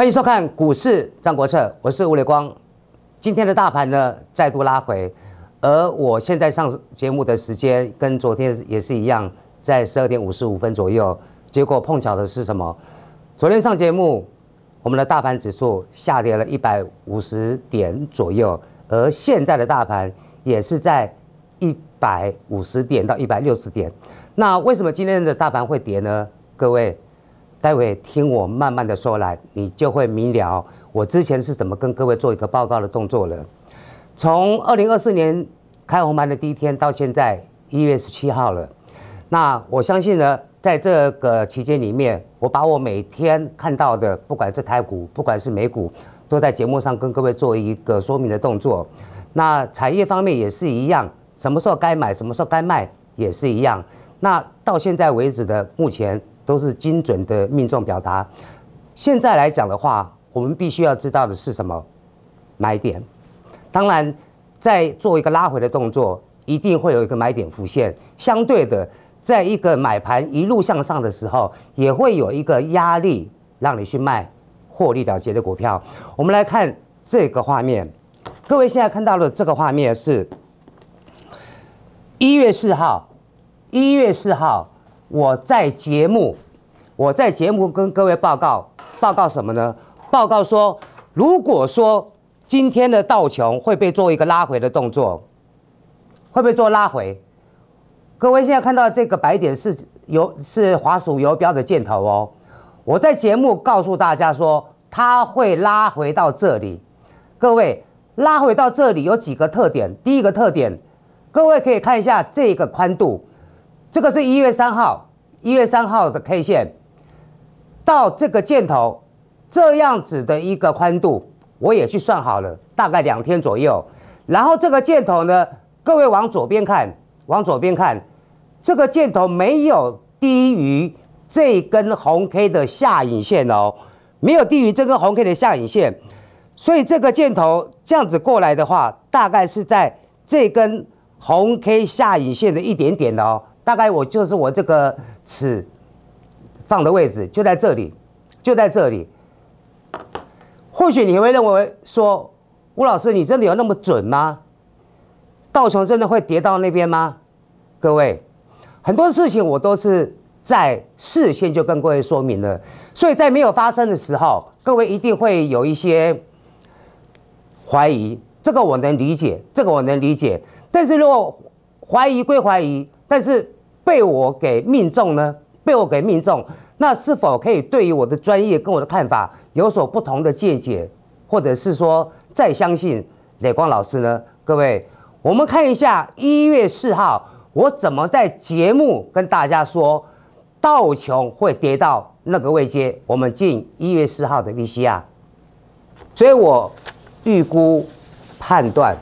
欢迎收看《股市战国策》，我是吴磊光。今天的大盘呢，再度拉回。而我现在上节目的时间跟昨天也是一样，在十二点五十五分左右。结果碰巧的是什么？昨天上节目，我们的大盘指数下跌了一百五十点左右，而现在的大盘也是在一百五十点到一百六十点。那为什么今天的大盘会跌呢？各位？待会听我慢慢的说来，你就会明了我之前是怎么跟各位做一个报告的动作了。从二零二四年开红盘的第一天到现在一月十七号了，那我相信呢，在这个期间里面，我把我每天看到的，不管是台股，不管是美股，都在节目上跟各位做一个说明的动作。那产业方面也是一样，什么时候该买，什么时候该卖也是一样。那到现在为止的目前。都是精准的命中表达。现在来讲的话，我们必须要知道的是什么买点？当然，在做一个拉回的动作，一定会有一个买点浮现。相对的，在一个买盘一路向上的时候，也会有一个压力让你去卖获利了结的股票。我们来看这个画面，各位现在看到的这个画面是一月四号，一月四号。我在节目，我在节目跟各位报告，报告什么呢？报告说，如果说今天的道琼会被做一个拉回的动作，会不会做拉回？各位现在看到这个白点是有，是滑鼠游标的箭头哦。我在节目告诉大家说，它会拉回到这里。各位拉回到这里有几个特点，第一个特点，各位可以看一下这个宽度。这个是一月三号，一月三号的 K 线，到这个箭头这样子的一个宽度，我也去算好了，大概两天左右。然后这个箭头呢，各位往左边看，往左边看，这个箭头没有低于这根红 K 的下影线哦，没有低于这根红 K 的下影线，所以这个箭头这样子过来的话，大概是在这根红 K 下影线的一点点的哦。大概我就是我这个尺放的位置，就在这里，就在这里。或许你会认为说，吴老师，你真的有那么准吗？道琼真的会跌到那边吗？各位，很多事情我都是在事先就跟各位说明了，所以在没有发生的时候，各位一定会有一些怀疑，这个我能理解，这个我能理解。但是如果怀疑归怀疑，但是。被我给命中呢？被我给命中，那是否可以对于我的专业跟我的看法有所不同的见解，或者是说再相信磊光老师呢？各位，我们看一下一月四号我怎么在节目跟大家说道琼会跌到那个位阶，我们进一月四号的 V C 啊，所以我预估判断。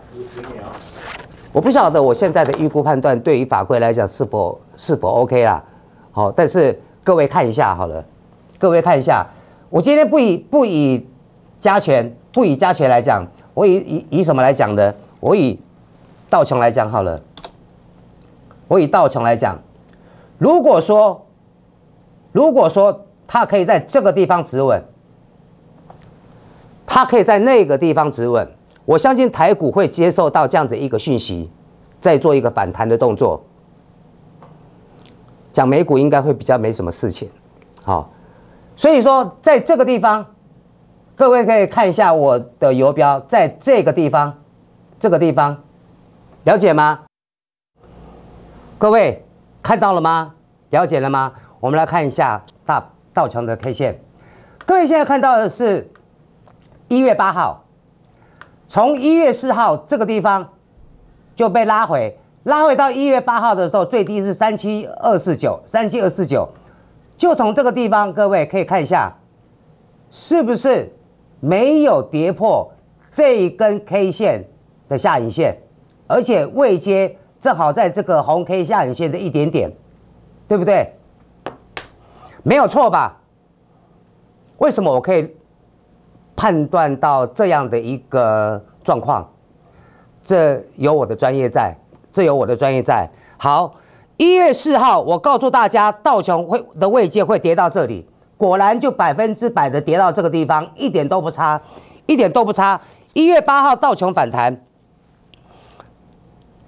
我不晓得我现在的预估判断对于法规来讲是否是否 OK 啦，好，但是各位看一下好了，各位看一下，我今天不以不以加权不以加权来讲，我以以以什么来讲的？我以道琼来讲好了，我以道琼来讲，如果说如果说他可以在这个地方止稳，他可以在那个地方止稳。我相信台股会接受到这样子一个讯息，再做一个反弹的动作。讲美股应该会比较没什么事情，好，所以说在这个地方，各位可以看一下我的游标在这个地方，这个地方，了解吗？各位看到了吗？了解了吗？我们来看一下大道强的 K 线，各位现在看到的是一月八号。从一月四号这个地方就被拉回，拉回到一月八号的时候，最低是三七二四九，三七二四九，就从这个地方，各位可以看一下，是不是没有跌破这一根 K 线的下影线，而且未接正好在这个红 K 下影线的一点点，对不对？没有错吧？为什么我可以？判断到这样的一个状况，这有我的专业在，这有我的专业在。好，一月四号，我告诉大家，道琼会的位阶会跌到这里，果然就百分之百的跌到这个地方，一点都不差，一点都不差。一月八号，道琼反弹，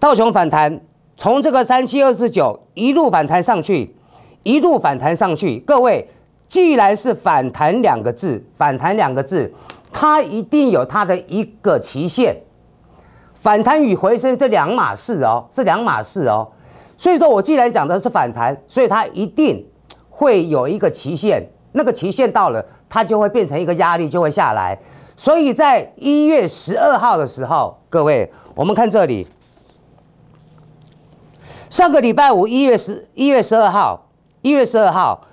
道琼反弹，从这个三七二四九一路反弹上去，一路反弹上去，各位。既然是反弹两个字，反弹两个字，它一定有它的一个期限。反弹与回升这两码事哦，是两码事哦。所以说我既然讲的是反弹，所以它一定会有一个期限。那个期限到了，它就会变成一个压力，就会下来。所以在一月十二号的时候，各位，我们看这里，上个礼拜五一月十一月十二号，一月十二号。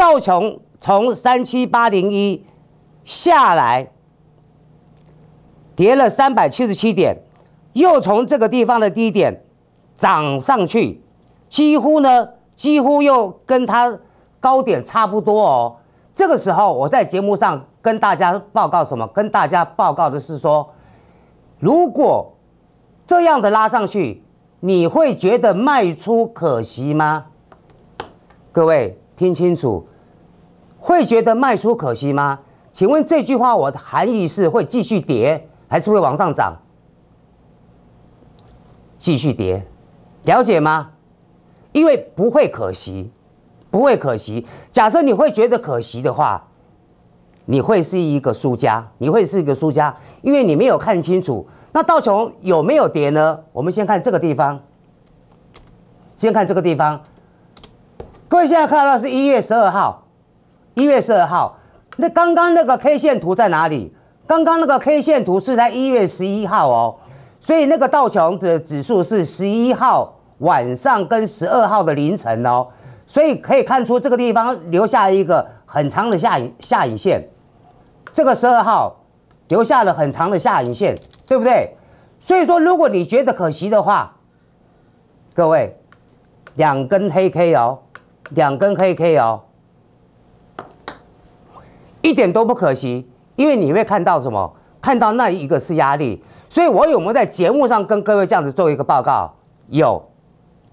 道琼从三七八零一下来，跌了三百七十七点，又从这个地方的低点涨上去，几乎呢，几乎又跟它高点差不多哦。这个时候，我在节目上跟大家报告什么？跟大家报告的是说，如果这样的拉上去，你会觉得卖出可惜吗？各位。听清楚，会觉得卖出可惜吗？请问这句话我的含义是会继续跌，还是会往上涨？继续跌，了解吗？因为不会可惜，不会可惜。假设你会觉得可惜的话，你会是一个输家，你会是一个输家，因为你没有看清楚。那道琼有没有跌呢？我们先看这个地方，先看这个地方。各位现在看到是一月十二号，一月十二号，那刚刚那个 K 线图在哪里？刚刚那个 K 线图是在一月十一号哦，所以那个道琼的指数是十一号晚上跟十二号的凌晨哦，所以可以看出这个地方留下一个很长的下影下影线，这个十二号留下了很长的下影线，对不对？所以说，如果你觉得可惜的话，各位，两根黑 K 哦。两根黑 K 哦，一点都不可惜，因为你会看到什么？看到那一个是压力，所以我有没有在节目上跟各位这样子做一个报告？有，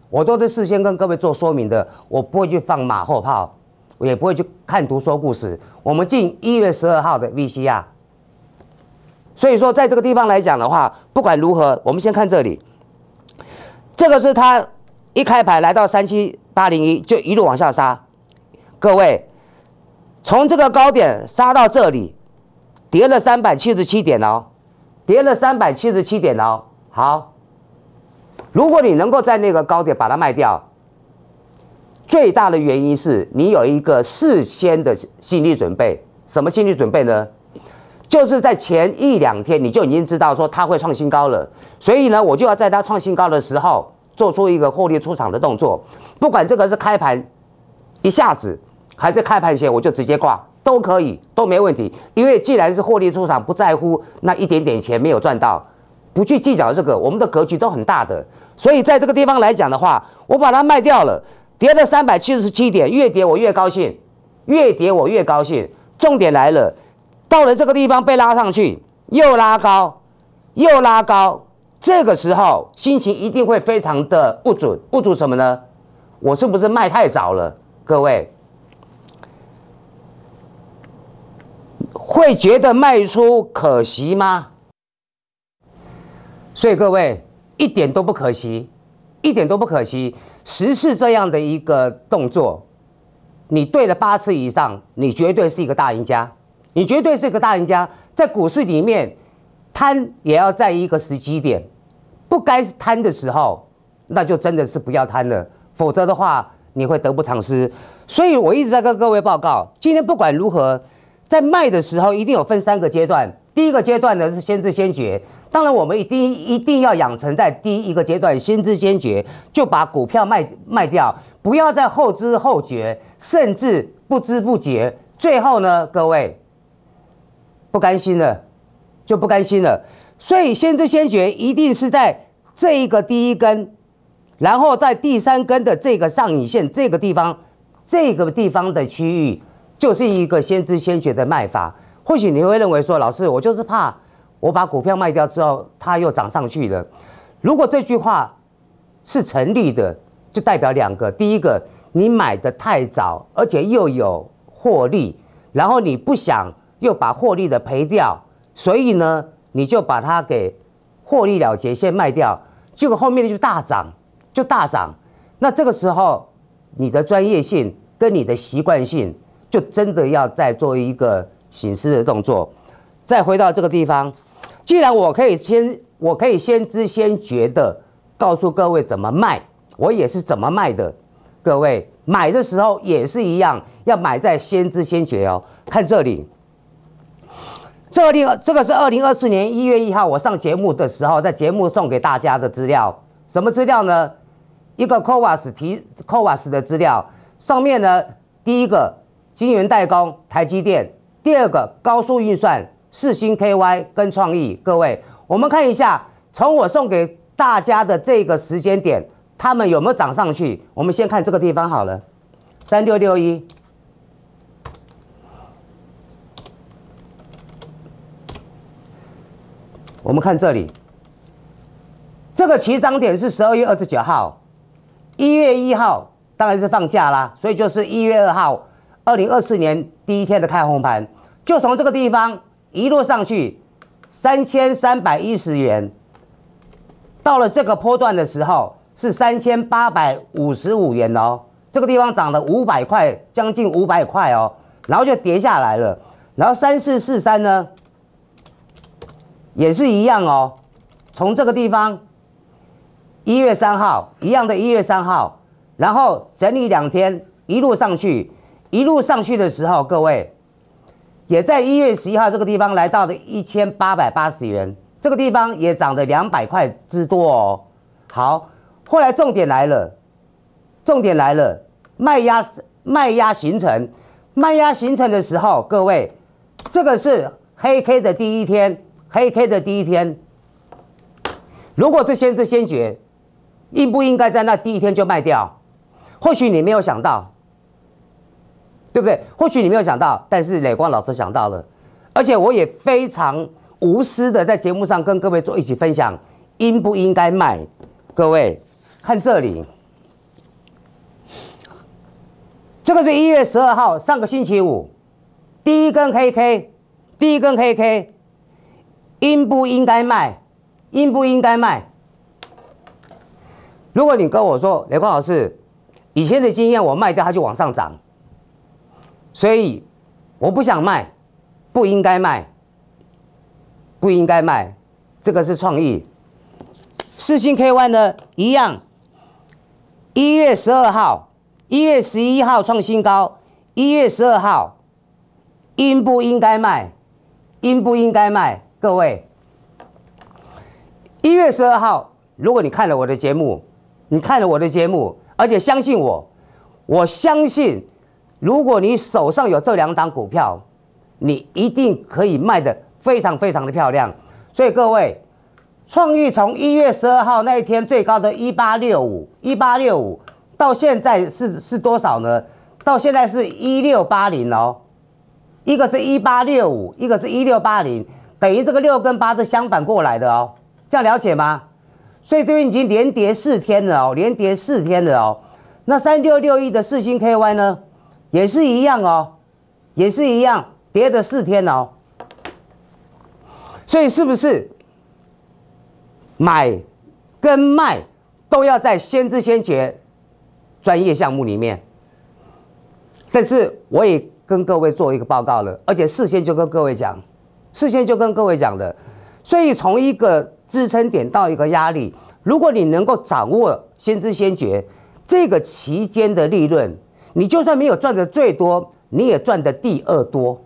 我都是事先跟各位做说明的，我不会去放马后炮，我也不会去看图说故事。我们进一月十二号的 V C r 所以说在这个地方来讲的话，不管如何，我们先看这里，这个是他一开盘来到三七八零一就一路往下杀，各位，从这个高点杀到这里，跌了三百七十七点哦，跌了三百七十七点哦。好，如果你能够在那个高点把它卖掉，最大的原因是你有一个事先的心理准备。什么心理准备呢？就是在前一两天你就已经知道说它会创新高了，所以呢，我就要在它创新高的时候。做出一个获利出场的动作，不管这个是开盘一下子还是开盘前我就直接挂都可以都没问题，因为既然是获利出场，不在乎那一点点钱没有赚到，不去计较这个，我们的格局都很大的。所以在这个地方来讲的话，我把它卖掉了，跌了三百七十七点，越跌我越高兴，越跌我越高兴。重点来了，到了这个地方被拉上去，又拉高，又拉高。这个时候心情一定会非常的不准，不准什么呢？我是不是卖太早了？各位会觉得卖出可惜吗？所以各位一点都不可惜，一点都不可惜。十次这样的一个动作，你对了八次以上，你绝对是一个大赢家，你绝对是一个大赢家。在股市里面，贪也要在一个时机点。不该贪的时候，那就真的是不要贪了，否则的话你会得不偿失。所以我一直在跟各位报告，今天不管如何，在卖的时候一定有分三个阶段。第一个阶段呢是先知先觉，当然我们一定一定要养成在第一一个阶段先知先觉就把股票卖卖掉，不要再后知后觉，甚至不知不觉，最后呢各位不甘心了，就不甘心了。所以先知先觉一定是在这一个第一根，然后在第三根的这个上影线这个地方，这个地方的区域就是一个先知先觉的卖法。或许你会认为说，老师，我就是怕我把股票卖掉之后，它又涨上去了。如果这句话是成立的，就代表两个：第一个，你买的太早，而且又有获利，然后你不想又把获利的赔掉，所以呢？你就把它给获利了结，先卖掉，结果后面就大涨，就大涨。那这个时候，你的专业性跟你的习惯性，就真的要再做一个醒思的动作，再回到这个地方。既然我可以先，我可以先知先觉的告诉各位怎么卖，我也是怎么卖的。各位买的时候也是一样，要买在先知先觉哦。看这里。这二这个是二零二四年一月一号我上节目的时候，在节目送给大家的资料，什么资料呢？一个 Covas 提 Covas 的资料，上面呢，第一个晶圆代工台积电，第二个高速运算四星 KY 跟创意。各位，我们看一下从我送给大家的这个时间点，他们有没有涨上去？我们先看这个地方好了，三六六一。我们看这里，这个起涨点是十二月二十九号，一月一号当然是放假啦，所以就是一月二号，二零二四年第一天的开红盘，就从这个地方一路上去，三千三百一十元，到了这个波段的时候是三千八百五十五元哦，这个地方涨了五百块，将近五百块哦，然后就跌下来了，然后三四四三呢？也是一样哦，从这个地方，一月三号，一样的一月三号，然后整理两天，一路上去，一路上去的时候，各位也在一月十一号这个地方来到了一千八百八十元，这个地方也涨了两百块之多哦。好，后来重点来了，重点来了，卖压卖压形成，卖压形成的时候，各位，这个是黑 K 的第一天。黑 K 的第一天，如果这先知先觉，应不应该在那第一天就卖掉？或许你没有想到，对不对？或许你没有想到，但是磊光老师想到了，而且我也非常无私的在节目上跟各位做一起分享，应不应该卖？各位看这里，这个是一月十二号，上个星期五，第一根黑 K，第一根黑 K。应不应该卖？应不应该卖？如果你跟我说，雷光老师，以前的经验，我卖掉它就往上涨，所以我不想卖，不应该卖，不应该卖，这个是创意。四星 KY 呢？一样，一月十二号，一月十一号创新高，一月十二号，应不应该卖？应不应该卖？各位，一月十二号，如果你看了我的节目，你看了我的节目，而且相信我，我相信，如果你手上有这两档股票，你一定可以卖的非常非常的漂亮。所以各位，创意从一月十二号那一天最高的一八六五一八六五，到现在是是多少呢？到现在是一六八零哦，一个是一八六五，一个是一六八零。等于这个六跟八是相反过来的哦，这样了解吗？所以这边已经连跌四天了哦，连跌四天了哦。那三六六一的四星 KY 呢，也是一样哦，也是一样跌的四天哦。所以是不是买跟卖都要在先知先觉专业项目里面？但是我也跟各位做一个报告了，而且事先就跟各位讲。事先就跟各位讲的，所以从一个支撑点到一个压力，如果你能够掌握先知先觉，这个期间的利润，你就算没有赚的最多，你也赚的第二多，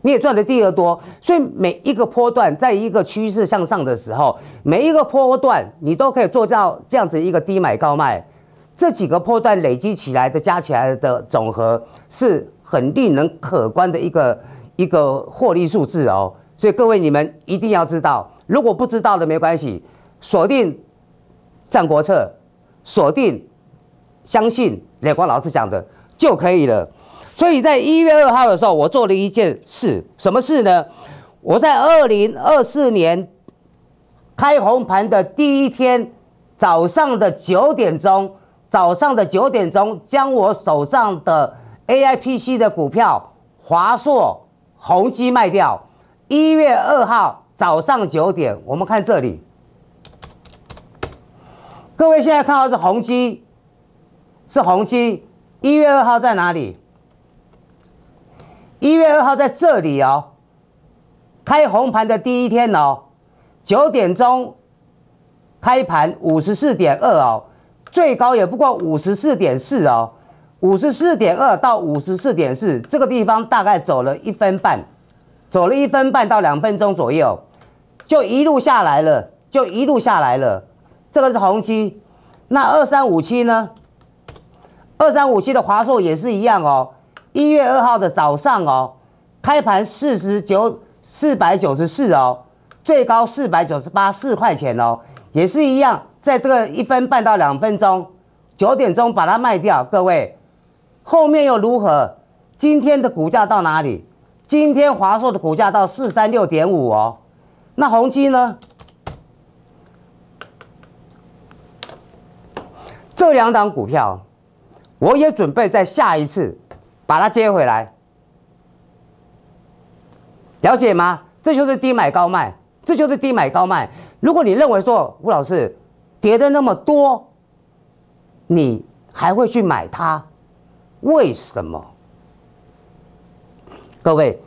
你也赚的第二多。所以每一个波段，在一个趋势向上的时候，每一个波段你都可以做到这样子一个低买高卖，这几个波段累积起来的加起来的总和，是很令人可观的一个。一个获利数字哦，所以各位你们一定要知道，如果不知道的没关系，锁定《战国策》，锁定相信磊光老师讲的就可以了。所以在一月二号的时候，我做了一件事，什么事呢？我在二零二四年开红盘的第一天早上的九点钟，早上的九点钟将我手上的 A I P C 的股票华硕。宏基卖掉，一月二号早上九点，我们看这里。各位现在看到是宏基，是宏基，一月二号在哪里？一月二号在这里哦，开红盘的第一天哦，九点钟开盘五十四点二哦，最高也不过五十四点四哦。五十四点二到五十四点四，这个地方大概走了一分半，走了一分半到两分钟左右，就一路下来了，就一路下来了。这个是红七，那二三五七呢？二三五七的华硕也是一样哦。一月二号的早上哦，开盘四十九四百九十四哦，最高四百九十八四块钱哦，也是一样，在这个一分半到两分钟，九点钟把它卖掉，各位。后面又如何？今天的股价到哪里？今天华硕的股价到四三六点五哦。那宏基呢？这两档股票，我也准备在下一次把它接回来。了解吗？这就是低买高卖，这就是低买高卖。如果你认为说吴老师跌的那么多，你还会去买它？为什么？各位，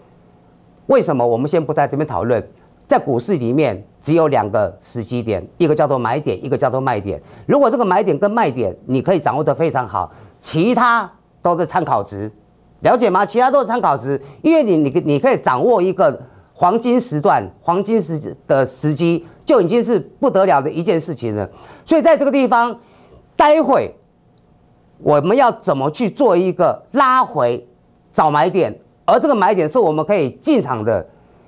为什么？我们先不在这边讨论。在股市里面，只有两个时机点，一个叫做买点，一个叫做卖点。如果这个买点跟卖点你可以掌握的非常好，其他都是参考值，了解吗？其他都是参考值，因为你你你可以掌握一个黄金时段、黄金时的时机，就已经是不得了的一件事情了。所以在这个地方，待会。我们要怎么去做一个拉回，找买点，而这个买点是我们可以进场的。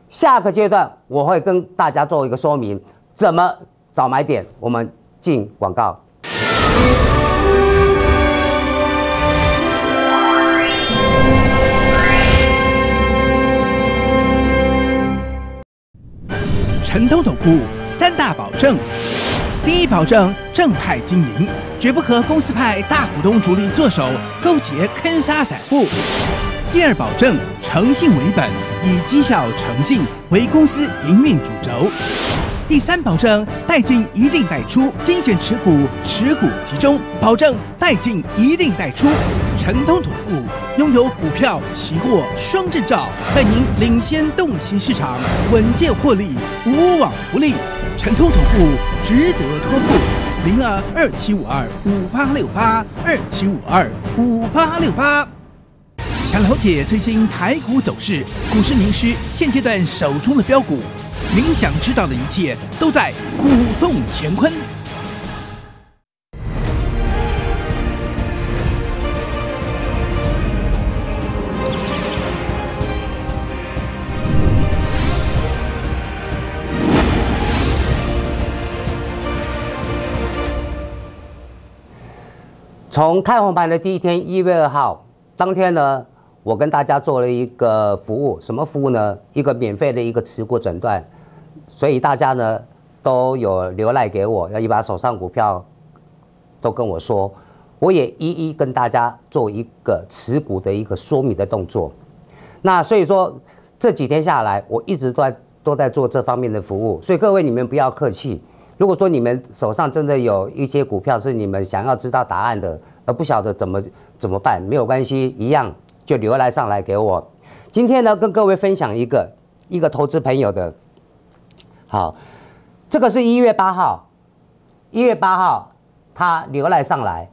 下个阶段我会跟大家做一个说明，怎么找买点，我们进广告。陈都炒股三大保证。第一保证正派经营，绝不和公司派大股东主力做手勾结坑杀散户。第二保证诚信为本，以绩效诚信为公司营运主轴。第三保证代进一定代出，精选持股，持股集中，保证代进一定代出，成通吐故。拥有股票期货双证照，为您领先洞悉市场，稳健获利，无往不利。沉通股份值得托付，零二二七五二五八六八二七五二五八六八。想了解最新台股走势，股市名师现阶段手中的标股，您想知道的一切都在《股动乾坤》。从开红盘的第一天，一月二号当天呢，我跟大家做了一个服务，什么服务呢？一个免费的一个持股诊断，所以大家呢都有留来给我，要一把手上股票都跟我说，我也一一跟大家做一个持股的一个说明的动作。那所以说这几天下来，我一直都在都在做这方面的服务，所以各位你们不要客气。如果说你们手上真的有一些股票是你们想要知道答案的，而不晓得怎么怎么办，没有关系，一样就留来上来给我。今天呢，跟各位分享一个一个投资朋友的。好，这个是一月八号，一月八号他留来上来，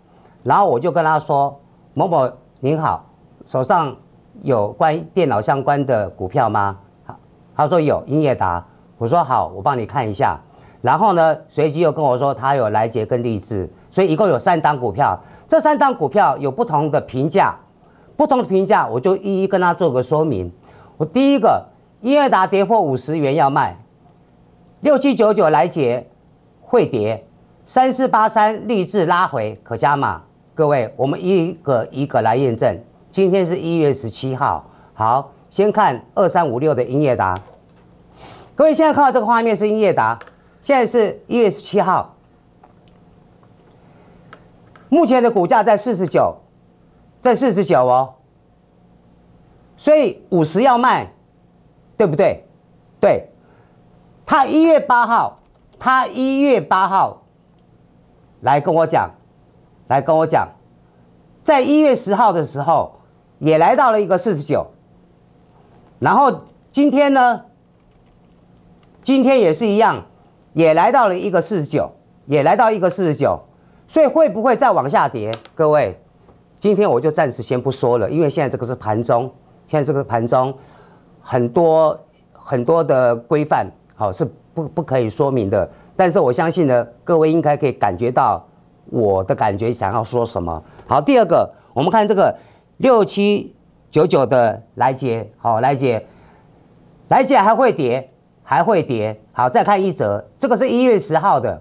然后我就跟他说：“某某您好，手上有关电脑相关的股票吗？”好，他说有，英业达。我说：“好，我帮你看一下。”然后呢？随即又跟我说，他有来捷跟励志，所以一共有三档股票。这三档股票有不同的评价，不同的评价，我就一一跟他做个说明。我第一个，英业达跌破五十元要卖，六七九九来捷会跌，三四八三立志拉回可加码。各位，我们一个一个来验证。今天是一月十七号，好，先看二三五六的英业达。各位现在看到这个画面是英业达。现在是一月十七号，目前的股价在四十九，在四十九哦，所以五十要卖，对不对？对，他一月八号，他一月八号来跟我讲，来跟我讲，在一月十号的时候也来到了一个四十九，然后今天呢，今天也是一样。也来到了一个四十九，也来到一个四十九，所以会不会再往下跌？各位，今天我就暂时先不说了，因为现在这个是盘中，现在这个盘中很多很多的规范好是不不可以说明的，但是我相信呢，各位应该可以感觉到我的感觉想要说什么。好，第二个，我们看这个六七九九的来接，好来接，来接还会跌。还会跌，好，再看一则，这个是一月十号的，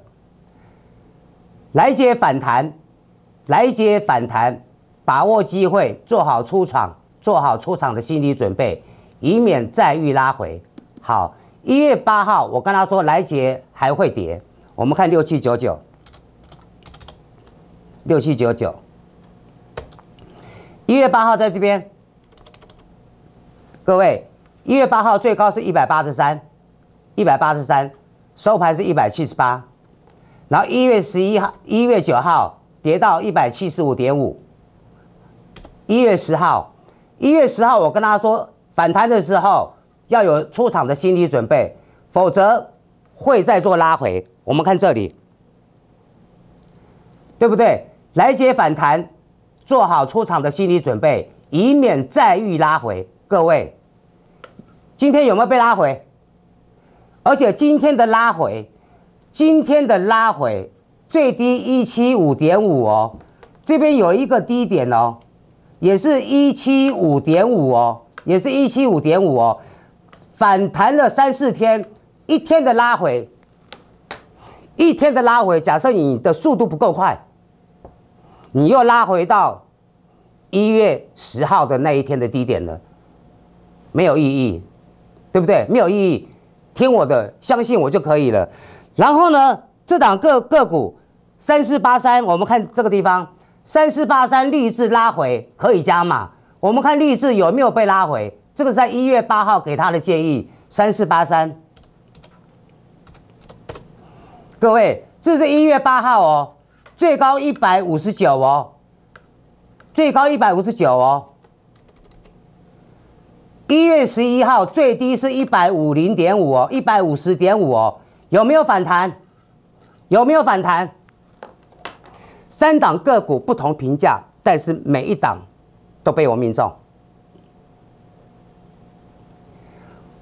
来接反弹，来接反弹，把握机会，做好出场，做好出场的心理准备，以免再遇拉回。好，一月八号，我跟他说来接还会跌，我们看六七九九，六七九九，一月八号在这边，各位，一月八号最高是一百八十三。一百八十三，收盘是一百七十八，然后一月十一号，一月九号跌到一百七十五点五，一月十号，一月十号我跟大家说，反弹的时候要有出场的心理准备，否则会再做拉回。我们看这里，对不对？来接反弹，做好出场的心理准备，以免再遇拉回。各位，今天有没有被拉回？而且今天的拉回，今天的拉回最低一七五点五哦，这边有一个低点哦，也是一七五点五哦，也是一七五点五哦，反弹了三四天，一天的拉回，一天的拉回，假设你的速度不够快，你又拉回到一月十号的那一天的低点了，没有意义，对不对？没有意义。听我的，相信我就可以了。然后呢，这档各个股，三四八三，我们看这个地方，三四八三立志拉回可以加码。我们看立志有没有被拉回？这个在一月八号给他的建议，三四八三。各位，这是一月八号哦，最高一百五十九哦，最高一百五十九哦。一月十一号最低是一百五零点五哦，一百五十点五哦，有没有反弹？有没有反弹？三档个股不同评价，但是每一档都被我命中。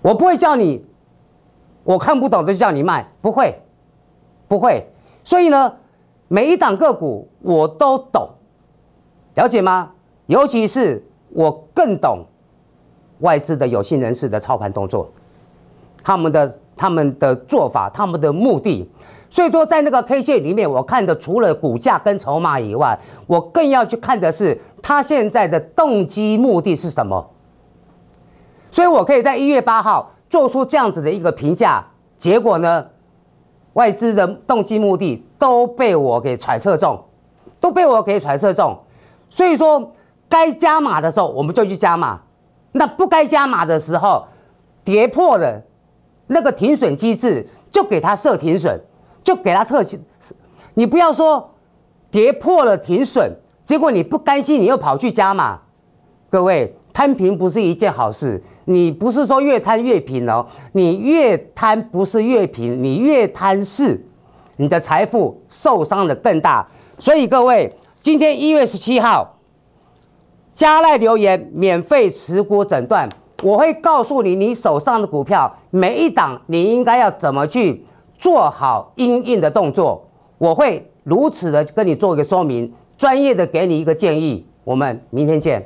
我不会叫你，我看不懂就叫你卖，不会，不会。所以呢，每一档个股我都懂，了解吗？尤其是我更懂。外资的有心人士的操盘动作，他们的他们的做法，他们的目的，所以说在那个 K 线里面，我看的除了股价跟筹码以外，我更要去看的是他现在的动机目的是什么。所以我可以在一月八号做出这样子的一个评价，结果呢，外资的动机目的都被我给揣测中，都被我给揣测中，所以说该加码的时候，我们就去加码。那不该加码的时候，跌破了，那个停损机制就给他设停损，就给他特你不要说跌破了停损，结果你不甘心，你又跑去加码。各位，摊平不是一件好事。你不是说越摊越平哦，你越摊不是越平，你越摊是你的财富受伤的更大。所以各位，今天一月十七号。加赖留言，免费持股诊断，我会告诉你你手上的股票每一档你应该要怎么去做好应应的动作，我会如此的跟你做一个说明，专业的给你一个建议，我们明天见。